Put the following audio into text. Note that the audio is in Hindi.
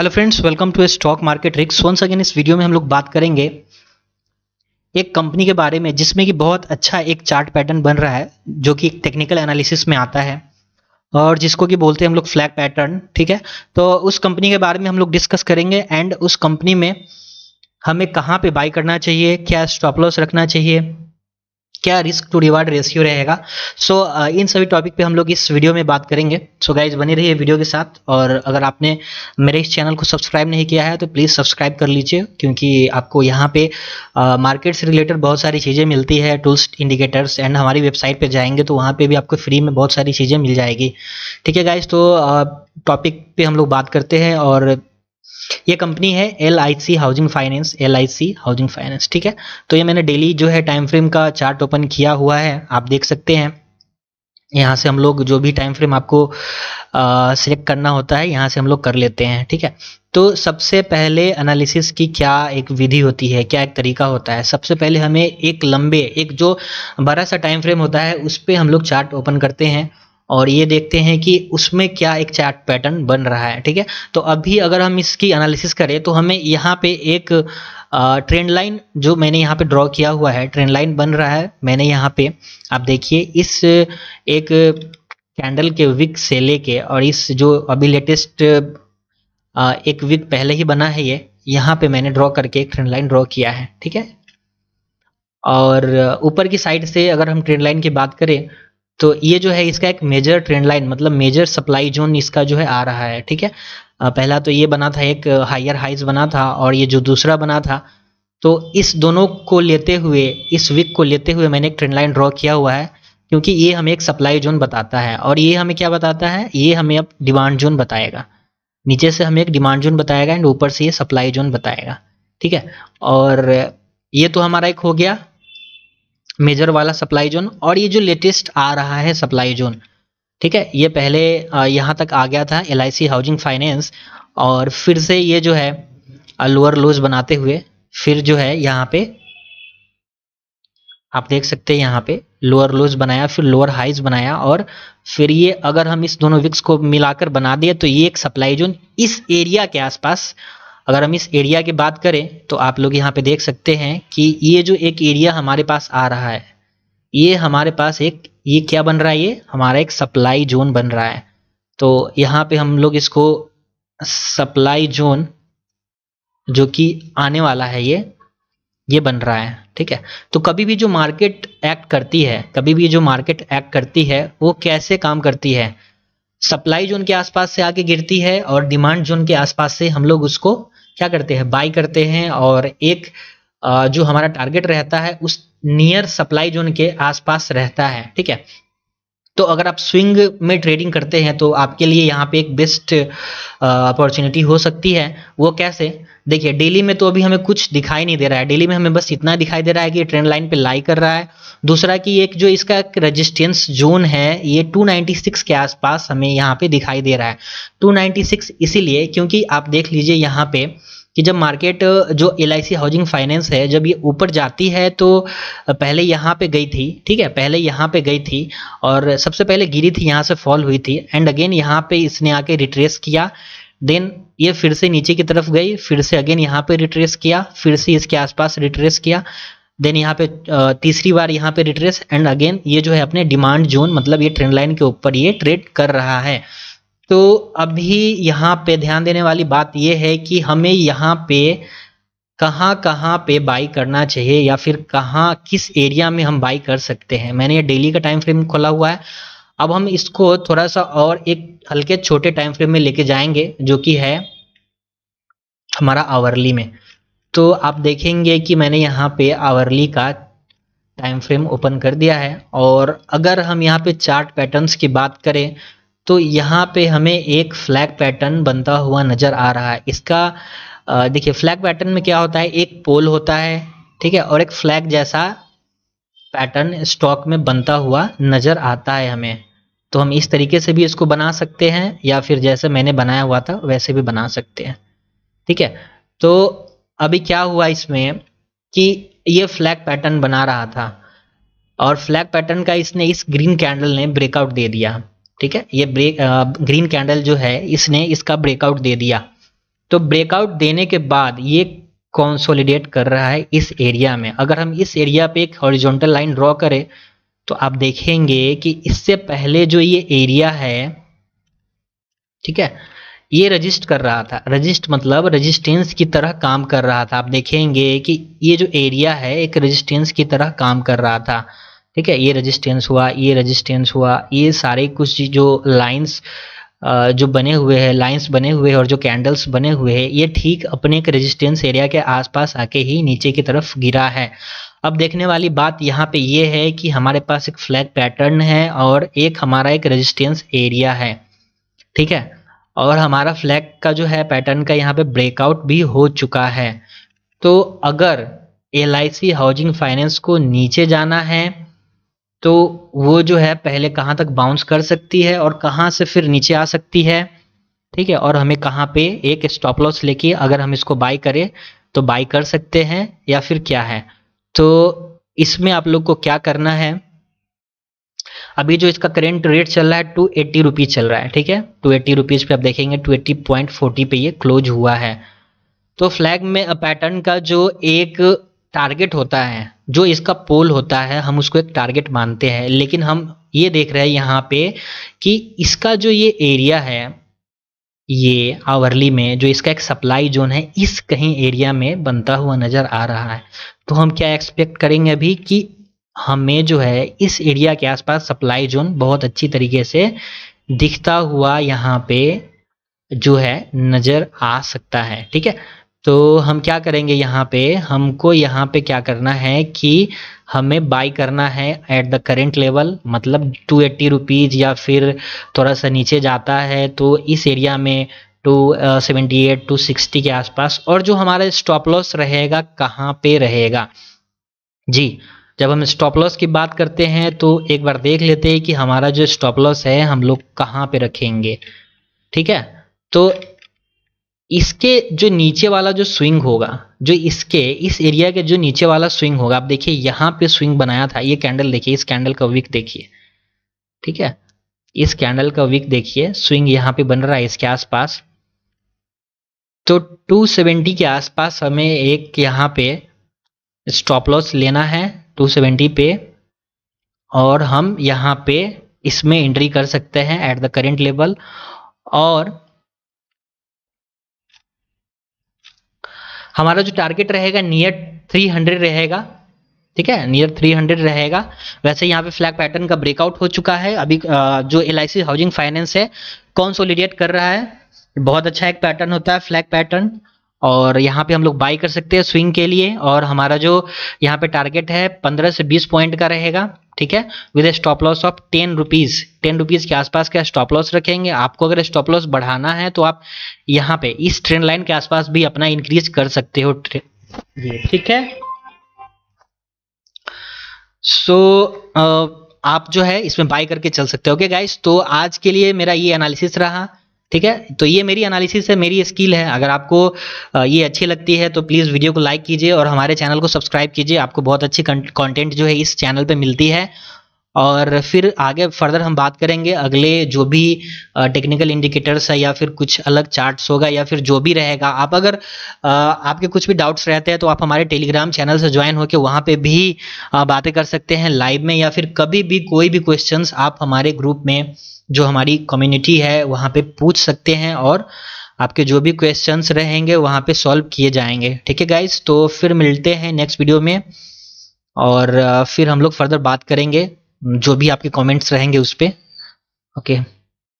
Hello friends welcome to stock market ricks once again इस वीडियो में हम लोग बात करेंगे एक कंपनी के बारे में जिसमें कि बहुत अच्छा एक चार्ट पैटर्न बन रहा है जो कि टेक्निकल एनालिसिस में आता है और जिसको कि बोलते हैं हम लोग फ्लैग पैटर्न ठीक है तो उस कंपनी के बारे में हम लोग डिस्कस करेंगे एंड उस कंपनी में हमें कहाँ पे बाई करना चाहिए क्या स्टॉप लॉस रखना चाहिए क्या रिस्क टू रिवार्ड रेशियो रहेगा सो so, uh, इन सभी टॉपिक पे हम लोग इस वीडियो में बात करेंगे सो so, गाइज बने रहिए वीडियो के साथ और अगर आपने मेरे इस चैनल को सब्सक्राइब नहीं किया है तो प्लीज़ सब्सक्राइब कर लीजिए क्योंकि आपको यहाँ पे मार्केट uh, से रिलेटेड बहुत सारी चीज़ें मिलती है टूल्स इंडिकेटर्स एंड हमारी वेबसाइट पर जाएंगे तो वहाँ पर भी आपको फ्री में बहुत सारी चीज़ें मिल जाएगी ठीक है गाइज तो टॉपिक uh, पे हम लोग बात करते हैं और ये कंपनी है L I C housing finance L I C housing finance ठीक है तो ये मैंने डेली जो है टाइम फ्रेम का चार्ट ओपन किया हुआ है आप देख सकते हैं यहाँ से हम लोग जो भी टाइम फ्रेम आपको सिलेक्ट करना होता है यहाँ से हम लोग कर लेते हैं ठीक है तो सबसे पहले एनालिसिस की क्या एक विधि होती है क्या एक तरीका होता है सबसे पहले हमें एक लंबे एक जो बड़ा सा टाइम फ्रेम होता है उस पर हम लोग चार्ट ओपन करते हैं और ये देखते हैं कि उसमें क्या एक चार्ट पैटर्न बन रहा है ठीक है तो अभी अगर हम इसकी एनालिसिस करें तो हमें यहाँ पे एक ट्रेंड लाइन जो मैंने यहाँ पे ड्रॉ किया हुआ है ट्रेंड लाइन बन रहा है मैंने यहाँ पे आप देखिए इस एक कैंडल के विक से लेके और इस जो अभी लेटेस्ट एक विक पहले ही बना है ये यहाँ पे मैंने ड्रॉ करके एक ट्रेंड लाइन ड्रॉ किया है ठीक है और ऊपर की साइड से अगर हम ट्रेंड लाइन की बात करें तो ये जो है इसका एक मेजर ट्रेंड लाइन मतलब मेजर सप्लाई जोन इसका जो है आ रहा है ठीक है पहला तो ये बना था एक हायर हाइज बना था और ये जो दूसरा बना था तो इस दोनों को लेते हुए इस वीक को लेते हुए मैंने एक ट्रेंड लाइन ड्रॉ किया हुआ है क्योंकि ये हमें एक सप्लाई जोन बताता है और ये हमें क्या बताता है ये हमें अब डिमांड जोन बताएगा नीचे से हमें एक डिमांड जोन बताएगा एंड ऊपर से ये सप्लाई जोन बताएगा ठीक है और ये तो हमारा एक हो गया मेजर वाला सप्लाई जोन और ये जो लेटेस्ट आ रहा है सप्लाई जोन ठीक है ये पहले यहाँ तक आ गया था एल हाउसिंग फाइनेंस और फिर से ये जो है लोअर लोज बनाते हुए फिर जो है यहाँ पे आप देख सकते हैं यहाँ पे लोअर लोज बनाया फिर लोअर हाइज बनाया और फिर ये अगर हम इस दोनों विक्स को मिलाकर बना दिए तो ये एक सप्लाई जोन इस एरिया के आसपास अगर हम इस एरिया की बात करें तो आप लोग यहाँ पे देख सकते हैं कि ये जो एक एरिया हमारे पास आ रहा है ये हमारे पास एक ये क्या बन रहा है ये हमारा एक सप्लाई जोन बन रहा है तो यहाँ पे हम लोग इसको सप्लाई जोन जो कि आने वाला है ये ये बन रहा है ठीक है तो कभी भी जो मार्केट एक्ट करती है कभी भी जो मार्केट एक्ट करती है वो कैसे काम करती है सप्लाई जोन के आसपास से आके गिरती है और डिमांड जोन के आसपास से हम लोग उसको क्या करते हैं बाई करते हैं और एक जो हमारा टारगेट रहता है उस नियर सप्लाई जोन के आसपास रहता है ठीक है तो अगर आप स्विंग में ट्रेडिंग करते हैं तो आपके लिए यहाँ पे एक बेस्ट अपॉर्चुनिटी हो सकती है वो कैसे देखिए डेली में तो अभी हमें कुछ दिखाई नहीं दे रहा है डेली में हमें बस इतना दिखाई दे रहा है कि ट्रेंड लाइन पे लाई कर रहा है दूसरा कि एक जो इसका रजिस्टेंस जोन है ये 296 के आसपास हमें यहाँ पे दिखाई दे रहा है 296 इसीलिए क्योंकि आप देख लीजिए यहाँ पे कि जब मार्केट जो एल हाउसिंग फाइनेंस है जब ये ऊपर जाती है तो पहले यहाँ पे गई थी ठीक है पहले यहाँ पे गई थी और सबसे पहले गिरी थी यहाँ से फॉल हुई थी एंड अगेन यहाँ पे इसने आके रिट्रेस किया देन ये फिर से नीचे की तरफ गई फिर से अगेन यहाँ पे रिट्रेस किया फिर से इसके आसपास रिट्रेस किया देन यहाँ पे तीसरी बार यहाँ पे रिट्रेस एंड अगेन ये जो है अपने डिमांड जोन मतलब ये ट्रेंड लाइन के ऊपर ये ट्रेड कर रहा है तो अभी यहाँ पे ध्यान देने वाली बात ये है कि हमें यहाँ पे कहाँ कहाँ पे बाई करना चाहिए या फिर कहाँ किस एरिया में हम बाई कर सकते हैं मैंने ये डेली का टाइम फ्रेम खोला हुआ है अब हम इसको थोड़ा सा और एक हल्के छोटे टाइम फ्रेम में लेके जाएंगे जो कि है हमारा आवरली में तो आप देखेंगे कि मैंने यहाँ पे आवरली का टाइम फ्रेम ओपन कर दिया है और अगर हम यहाँ पे चार्ट पैटर्न्स की बात करें तो यहाँ पे हमें एक फ्लैग पैटर्न बनता हुआ नज़र आ रहा है इसका देखिए फ्लैग पैटर्न में क्या होता है एक पोल होता है ठीक है और एक फ्लैग जैसा पैटर्न स्टॉक में बनता हुआ नज़र आता है हमें तो हम इस तरीके से भी इसको बना सकते हैं या फिर जैसे मैंने बनाया हुआ था वैसे भी बना सकते हैं ठीक है तो अभी क्या हुआ इसमें कि ये फ्लैग पैटर्न बना रहा था और फ्लैग पैटर्न का इसने इस ग्रीन कैंडल ने ब्रेकआउट दे दिया ठीक है ये ब्रेक ग्रीन कैंडल जो है इसने इसका ब्रेकआउट दे दिया तो ब्रेकआउट देने के बाद ये कॉन्सोलिडेट कर रहा है इस एरिया में अगर हम इस एरिया पे एक हॉरिजॉन्टल लाइन ड्रॉ करें तो आप देखेंगे कि इससे पहले जो ये एरिया है ठीक है ये रजिस्ट कर रहा था रजिस्ट मतलब रजिस्टेंस की तरह काम कर रहा था आप देखेंगे कि ये जो एरिया है एक रजिस्टेंस की तरह काम कर रहा था ठीक है ये रजिस्टेंस हुआ ये रजिस्टेंस हुआ ये सारे कुछ जो लाइंस जो बने हुए हैं लाइंस बने हुए हैं और जो कैंडल्स बने हुए हैं ये ठीक अपने एक रजिस्टेंस एरिया के आसपास आके ही नीचे की तरफ गिरा है अब देखने वाली बात यहाँ पे ये है कि हमारे पास एक फ्लैग पैटर्न है और एक हमारा एक रेजिस्टेंस एरिया है ठीक है और हमारा फ्लैग का जो है पैटर्न का यहाँ पे ब्रेकआउट भी हो चुका है तो अगर एल हाउसिंग फाइनेंस को नीचे जाना है तो वो जो है पहले कहाँ तक बाउंस कर सकती है और कहाँ से फिर नीचे आ सकती है ठीक है और हमें कहाँ पे एक स्टॉप लॉस लेके अगर हम इसको बाई करें तो बाई कर सकते हैं या फिर क्या है तो इसमें आप लोग को क्या करना है अभी जो इसका करेंट रेट चल रहा है टू एट्टी रुपीज़ चल रहा है ठीक है टू एट्टी रुपीज़ पे आप देखेंगे टू एट्टी पॉइंट फोर्टी पे ये क्लोज हुआ है तो फ्लैग में पैटर्न का जो एक टारगेट होता है जो इसका पोल होता है हम उसको एक टारगेट मानते हैं लेकिन हम ये देख रहे हैं यहाँ पे कि इसका जो ये एरिया है ये आवरली में जो इसका एक सप्लाई जोन है इस कहीं एरिया में बनता हुआ नज़र आ रहा है तो हम क्या एक्सपेक्ट करेंगे अभी कि हमें जो है इस एरिया के आसपास सप्लाई जोन बहुत अच्छी तरीके से दिखता हुआ यहाँ पे जो है नज़र आ सकता है ठीक है तो हम क्या करेंगे यहाँ पे हमको यहाँ पे क्या करना है कि हमें बाई करना है एट द करेंट लेवल मतलब टू एट्टी रुपीज़ या फिर थोड़ा सा नीचे जाता है तो इस एरिया में two seventy eight two sixty के आसपास और जो हमारा स्टॉप लॉस रहेगा कहाँ पे रहेगा जी जब हम स्टॉप लॉस की बात करते हैं तो एक बार देख लेते हैं कि हमारा जो स्टॉप लॉस है हम लोग कहाँ पे रखेंगे ठीक है तो इसके जो नीचे वाला जो स्विंग होगा जो इसके इस एरिया के जो नीचे वाला स्विंग होगा आप देखिए यहाँ पे स्विंग बनाया था ये कैंडल देखिए इस कैंडल का विक देखिए ठीक है इस कैंडल का विक देखिए स्विंग यहाँ पे बन रहा है इसके आसपास तो 270 के आसपास हमें एक यहाँ पे स्टॉप लॉस लेना है 270 पे और हम यहाँ पे इसमें एंट्री कर सकते हैं एट द करेंट लेवल और हमारा जो टारगेट रहेगा नियर 300 रहेगा ठीक है नियर 300 रहेगा वैसे यहाँ पे फ्लैग पैटर्न का ब्रेकआउट हो चुका है अभी जो एल हाउसिंग फाइनेंस है कॉन्सोलिडेट कर रहा है बहुत अच्छा एक पैटर्न होता है फ्लैग पैटर्न और यहाँ पे हम लोग बाई कर सकते हैं स्विंग के लिए और हमारा जो यहाँ पे टारगेट है पंद्रह से बीस पॉइंट का रहेगा ठीक है with a stop loss of ten rupees ten rupees के आसपास का स्टॉप लॉस रखेंगे आपको अगर स्टॉप लॉस बढ़ाना है तो आप यहाँ पे इस ट्रेंड लाइन के आसपास भी अपना इंक्रीज कर सकते हो ये ठीक है सो so, आप जो है इसमें बाय करके चल सकते हो ओके गाइस तो आज के लिए मेरा ये एनालिसिस रहा ठीक है तो ये मेरी एनालिसिस है मेरी स्किल है अगर आपको ये अच्छी लगती है तो प्लीज़ वीडियो को लाइक कीजिए और हमारे चैनल को सब्सक्राइब कीजिए आपको बहुत अच्छी कंटेंट जो है इस चैनल पर मिलती है और फिर आगे फर्दर हम बात करेंगे अगले जो भी टेक्निकल इंडिकेटर्स है या फिर कुछ अलग चार्ट्स होगा या फिर जो भी रहेगा आप अगर आपके कुछ भी डाउट्स रहते हैं तो आप हमारे टेलीग्राम चैनल से ज्वाइन होकर वहाँ पे भी बातें कर सकते हैं लाइव में या फिर कभी भी कोई भी क्वेश्चन आप हमारे ग्रुप में जो हमारी कम्युनिटी है वहाँ पर पूछ सकते हैं और आपके जो भी क्वेश्चंस रहेंगे वहाँ पे सॉल्व किए जाएंगे ठीक है गाइज तो फिर मिलते हैं नेक्स्ट वीडियो में और फिर हम लोग फर्दर बात करेंगे जो भी आपके कमेंट्स रहेंगे उस पर ओके okay.